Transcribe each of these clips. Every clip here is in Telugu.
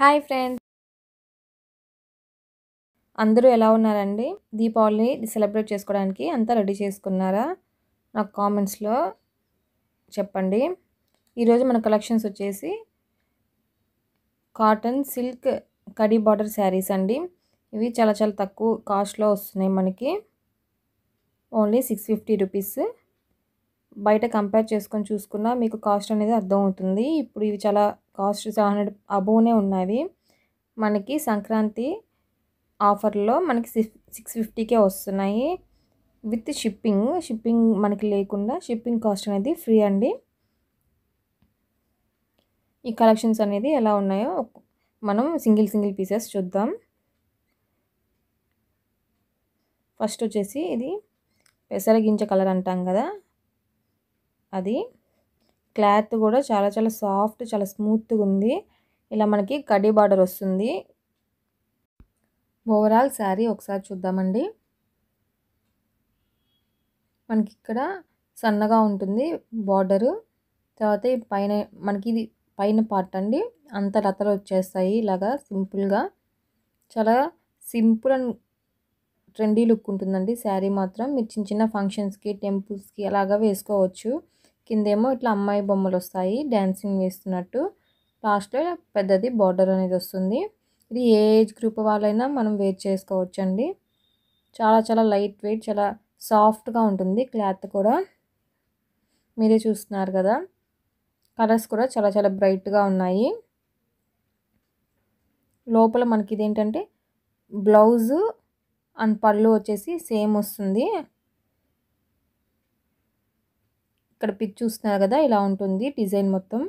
హాయ్ ఫ్రెండ్స్ అందరూ ఎలా ఉన్నారండి దీపావళి సెలబ్రేట్ చేసుకోవడానికి అంతా రెడీ చేసుకున్నారా నాకు కామెంట్స్లో చెప్పండి ఈరోజు మన కలెక్షన్స్ వచ్చేసి కాటన్ సిల్క్ కడీ బార్డర్ శారీస్ అండి ఇవి చాలా చాలా తక్కువ కాస్ట్లో వస్తున్నాయి మనకి ఓన్లీ సిక్స్ ఫిఫ్టీ రూపీస్ బయట కంపేర్ చేసుకొని చూసుకున్నా మీకు కాస్ట్ అనేది అర్థమవుతుంది ఇప్పుడు ఇవి చాలా కాస్ట్ సెవెన్ హండ్రెడ్ అబోనే ఉన్నవి మనకి సంక్రాంతి ఆఫర్లో మనకి సిక్స్ ఫిఫ్టీకే వస్తున్నాయి విత్ షిప్పింగ్ షిప్పింగ్ మనకి లేకుండా షిప్పింగ్ కాస్ట్ అనేది ఫ్రీ అండి ఈ కలెక్షన్స్ అనేది ఎలా ఉన్నాయో మనం సింగిల్ సింగిల్ పీసెస్ చూద్దాం ఫస్ట్ వచ్చేసి ఇది గింజ కలర్ అంటాం కదా అది క్లాత్ కూడా చాలా చాలా సాఫ్ట్ చాలా స్మూత్గా ఉంది ఇలా మనకి కడీ బార్డర్ వస్తుంది ఓవరాల్ శారీ ఒకసారి చూద్దామండి మనకి ఇక్కడ సన్నగా ఉంటుంది బార్డరు తర్వాత పైన మనకి ఇది పైన పార్ట్ అండి అంత రతలు వచ్చేస్తాయి ఇలాగా సింపుల్గా చాలా సింపుల్ అండ్ ట్రెండీ లుక్ ఉంటుందండి శారీ మాత్రం మీరు చిన్న చిన్న ఫంక్షన్స్కి టెంపుల్స్కి అలాగా వేసుకోవచ్చు కిందేమో ఇట్లా అమ్మాయి బొమ్మలు వస్తాయి డ్యాన్సింగ్ వేస్తున్నట్టు లాస్ట్లో పెద్దది బార్డర్ అనేది వస్తుంది ఇది ఏ ఏజ్ గ్రూప్ వాళ్ళైనా మనం వెయిట్ చేసుకోవచ్చు అండి చాలా చాలా లైట్ వెయిట్ చాలా సాఫ్ట్గా ఉంటుంది క్లాత్ కూడా మీరే చూస్తున్నారు కదా కలర్స్ కూడా చాలా చాలా బ్రైట్గా ఉన్నాయి లోపల మనకి ఇదేంటంటే బ్లౌజు అండ్ పళ్ళు వచ్చేసి సేమ్ వస్తుంది ఇక్కడ పిక్ చూస్తున్నారు కదా ఇలా ఉంటుంది డిజైన్ మొత్తం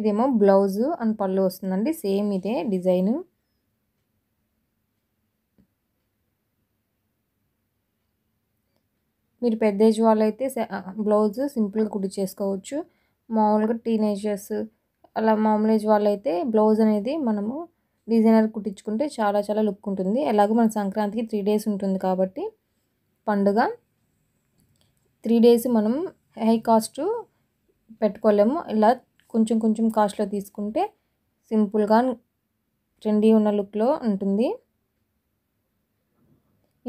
ఇదేమో బ్లౌజు అండ్ పళ్ళు వస్తుందండి సేమ్ ఇదే డిజైను మీరు పెద్ద ఏజ్ వాళ్ళైతే బ్లౌజ్ సింపుల్గా కుడి చేసుకోవచ్చు మామూలుగా టీనేజర్స్ అలా మామూలు ఏజ్ అయితే బ్లౌజ్ అనేది మనము డిజైనర్ కుట్టించుకుంటే చాలా చాలా లుక్ ఉంటుంది ఎలాగో మన సంక్రాంతికి త్రీ డేస్ ఉంటుంది కాబట్టి పండుగ త్రీ డేస్ మనం హై కాస్ట్ పెట్టుకోలేము ఇలా కొంచెం కొంచెం కాస్ట్లో తీసుకుంటే సింపుల్గా ట్రెండీ ఉన్న లుక్లో ఉంటుంది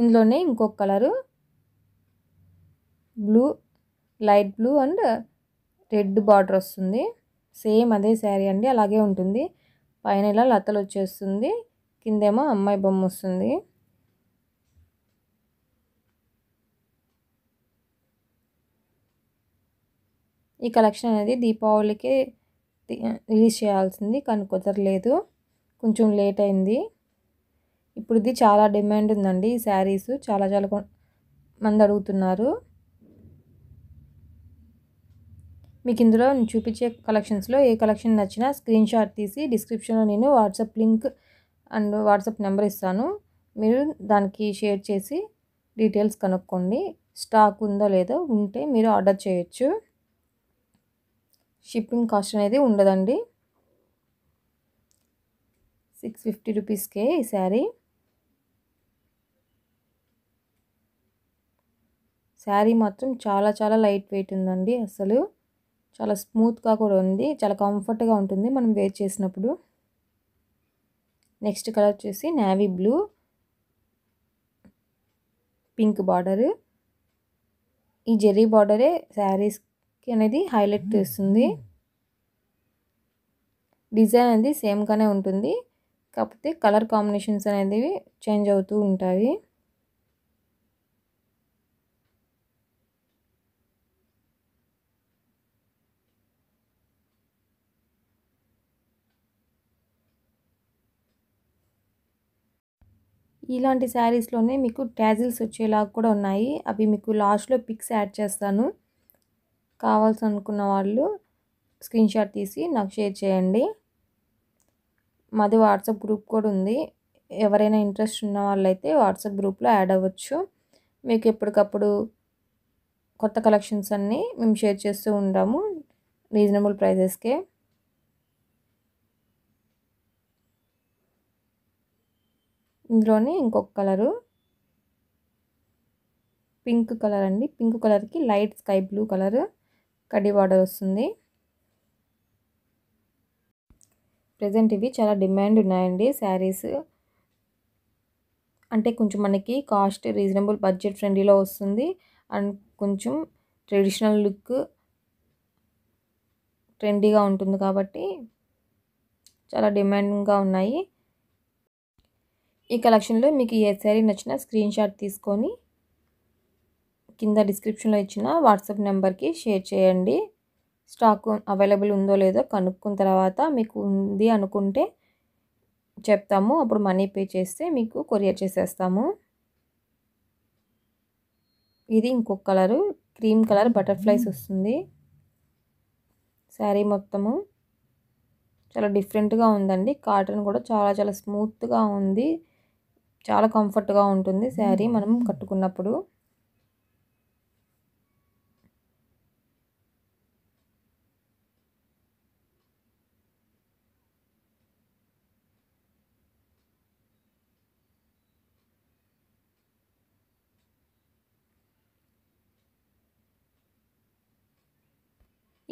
ఇందులోనే ఇంకొక colour blue light blue and red border వస్తుంది సేమ్ అదే శారీ అండి అలాగే ఉంటుంది పైన ఇలా లతలు వచ్చేస్తుంది కిందేమో అమ్మాయి బొమ్మ వస్తుంది ఈ కలెక్షన్ అనేది దీపావళికి రిలీజ్ చేయాల్సింది కానీ కుదరలేదు కొంచెం లేట్ అయింది ఇప్పుడు ఇది చాలా డిమాండ్ ఉందండి ఈ శారీస్ చాలా చాలా మంది అడుగుతున్నారు మీకు ఇందులో చూపించే కలెక్షన్స్లో ఏ కలెక్షన్ నచ్చినా స్క్రీన్ షాట్ తీసి డిస్క్రిప్షన్లో నేను WhatsApp link and WhatsApp number ఇస్తాను మీరు దానికి షేర్ చేసి డీటెయిల్స్ కనుక్కోండి స్టాక్ ఉందో లేదో ఉంటే మీరు ఆర్డర్ చేయొచ్చు షిప్పింగ్ కాస్ట్ అనేది ఉండదండి సిక్స్ ఫిఫ్టీ రూపీస్కే ఈ శారీ శారీ మాత్రం చాలా చాలా లైట్ వెయిట్ ఉందండి అసలు చాలా స్మూత్గా కూడా ఉంది చాలా కంఫర్ట్గా ఉంటుంది మనం వేర్ చేసినప్పుడు నెక్స్ట్ కలర్ వచ్చేసి నేవీ బ్లూ పింక్ బార్డర్ ఈ జెర్రీ బార్డరే శారీస్కి అనేది హైలైట్ చేస్తుంది డిజైన్ అనేది సేమ్గానే ఉంటుంది కాకపోతే కలర్ కాంబినేషన్స్ అనేది చేంజ్ అవుతూ ఉంటాయి ఇలాంటి శారీస్లోనే మీకు ట్యాజిల్స్ వచ్చేలాగా కూడా ఉన్నాయి అవి మీకు లాస్ట్లో పిక్స్ యాడ్ చేస్తాను కావాల్సి అనుకున్న వాళ్ళు స్క్రీన్ షాట్ తీసి నాకు షేర్ చేయండి మాది వాట్సాప్ గ్రూప్ కూడా ఉంది ఎవరైనా ఇంట్రెస్ట్ ఉన్న వాళ్ళైతే వాట్సాప్ గ్రూప్లో యాడ్ అవ్వచ్చు మీకు ఎప్పటికప్పుడు కొత్త కలెక్షన్స్ అన్నీ మేము షేర్ చేస్తూ ఉంటాము రీజనబుల్ ప్రైజెస్కే ఇందులోనే ఇంకొక కలరు పింక్ కలర్ అండి పింక్ కలర్కి లైట్ స్కై బ్లూ కలర్ కడ్డీ బార్డర్ వస్తుంది ప్రజెంట్ ఇవి చాలా డిమాండ్ ఉన్నాయండి శారీస్ అంటే కొంచెం మనకి కాస్ట్ రీజనబుల్ బడ్జెట్ ఫ్రెండ్లీలో వస్తుంది అండ్ కొంచెం ట్రెడిషనల్ లుక్ ట్రెండీగా ఉంటుంది కాబట్టి చాలా డిమాండింగ్గా ఉన్నాయి ఈ కలెక్షన్లో మీకు ఏ శారీ నచ్చిన స్క్రీన్ షాట్ తీసుకొని కింద డిస్క్రిప్షన్లో ఇచ్చిన వాట్సాప్ నెంబర్కి షేర్ చేయండి స్టాక్ అవైలబుల్ ఉందో లేదో కనుక్కున్న తర్వాత మీకు ఉంది అనుకుంటే చెప్తాము అప్పుడు మనీ పే చేస్తే మీకు కొరియర్ చేసేస్తాము ఇది ఇంకొక కలరు క్రీమ్ కలర్ బటర్ఫ్లైస్ వస్తుంది శారీ మొత్తము చాలా డిఫరెంట్గా ఉందండి కాటన్ కూడా చాలా చాలా స్మూత్గా ఉంది చాలా కంఫర్ట్గా ఉంటుంది శారీ మనం కట్టుకున్నప్పుడు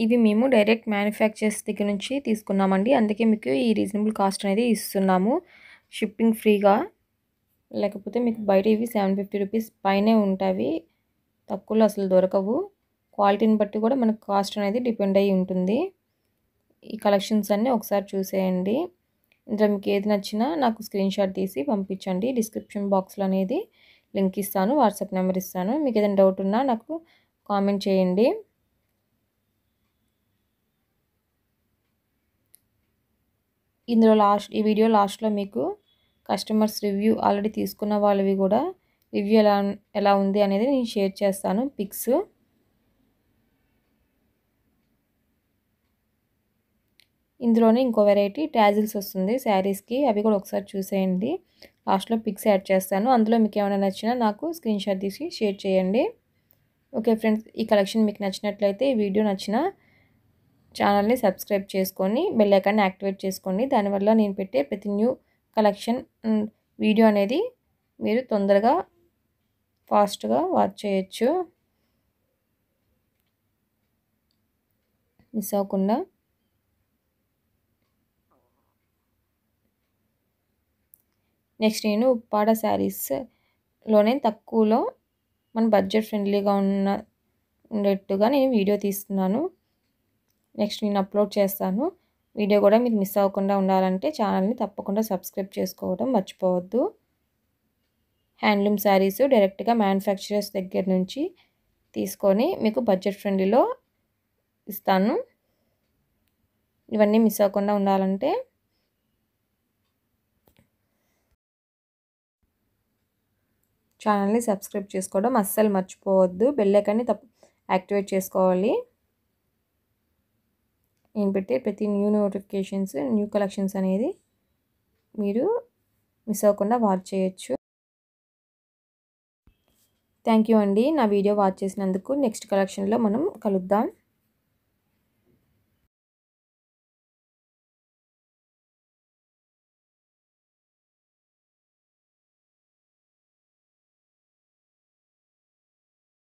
ఇవి మేము డైరెక్ట్ మ్యానుఫ్యాక్చర్స్ దగ్గర నుంచి తీసుకున్నామండి అందుకే మీకు ఈ రీజనబుల్ కాస్ట్ అనేది ఇస్తున్నాము షిప్పింగ్ ఫ్రీగా లేకపోతే మీకు బయట ఇవి సెవెన్ ఫిఫ్టీ రూపీస్ పైనే ఉంటాయి తక్కువలో అసలు దొరకవు క్వాలిటీని బట్టి కూడా మనకు కాస్ట్ అనేది డిపెండ్ అయి ఉంటుంది ఈ కలెక్షన్స్ అన్నీ ఒకసారి చూసేయండి ఇందులో మీకు ఏది నచ్చినా నాకు స్క్రీన్ షాట్ తీసి పంపించండి డిస్క్రిప్షన్ బాక్స్లో అనేది లింక్ ఇస్తాను వాట్సాప్ నెంబర్ ఇస్తాను మీకు ఏదైనా డౌట్ ఉన్నా నాకు కామెంట్ చేయండి ఇందులో లాస్ట్ ఈ వీడియో లాస్ట్లో మీకు కస్టమర్స్ రివ్యూ ఆల్రెడీ తీసుకున్న వాళ్ళవి కూడా రివ్యూ ఎలా ఎలా ఉంది అనేది నేను షేర్ చేస్తాను పిక్స్ ఇందులోనే ఇంకో వెరైటీ ట్యాజిల్స్ వస్తుంది శారీస్కి అవి కూడా ఒకసారి చూసేయండి లాస్ట్లో పిక్స్ యాడ్ చేస్తాను అందులో మీకు ఏమైనా నచ్చినా నాకు స్క్రీన్ షాట్ తీసి షేర్ చేయండి ఓకే ఫ్రెండ్స్ ఈ కలెక్షన్ మీకు నచ్చినట్లయితే ఈ వీడియో నచ్చిన ఛానల్ని సబ్స్క్రైబ్ చేసుకొని బెల్ యాక్టివేట్ చేసుకోండి దానివల్ల నేను పెట్టే ప్రతి న్యూ కలెక్షన్ వీడియో అనేది మీరు తొందరగా ఫాస్ట్గా వాచ్ చేయొచ్చు మిస్ అవ్వకుండా నెక్స్ట్ నేను ఉప్పాడ శారీస్లోనే తక్కువలో మన బడ్జెట్ ఫ్రెండ్లీగా ఉన్న ఉండేట్టుగా నేను వీడియో తీస్తున్నాను నెక్స్ట్ నేను అప్లోడ్ చేస్తాను వీడియో కూడా మీరు మిస్ అవ్వకుండా ఉండాలంటే ఛానల్ని తప్పకుండా సబ్స్క్రైబ్ చేసుకోవడం మర్చిపోవద్దు హ్యాండ్లూమ్ శారీస్ డైరెక్ట్గా మ్యానుఫ్యాక్చరర్స్ దగ్గర నుంచి తీసుకొని మీకు బడ్జెట్ ఫ్రెండ్లీలో ఇస్తాను ఇవన్నీ మిస్ అవ్వకుండా ఉండాలంటే ఛానల్ని సబ్స్క్రైబ్ చేసుకోవడం అస్సలు మర్చిపోవద్దు బెల్లైకాన్ని తప్ యాక్టివేట్ చేసుకోవాలి నేను పెట్టే ప్రతి న్యూ నోటిఫికేషన్స్ న్యూ కలెక్షన్స్ అనేది మీరు మిస్ అవ్వకుండా వాచ్ చేయొచ్చు థ్యాంక్ యూ అండి నా వీడియో వాచ్ చేసినందుకు నెక్స్ట్ కలెక్షన్లో మనం కలుద్దాం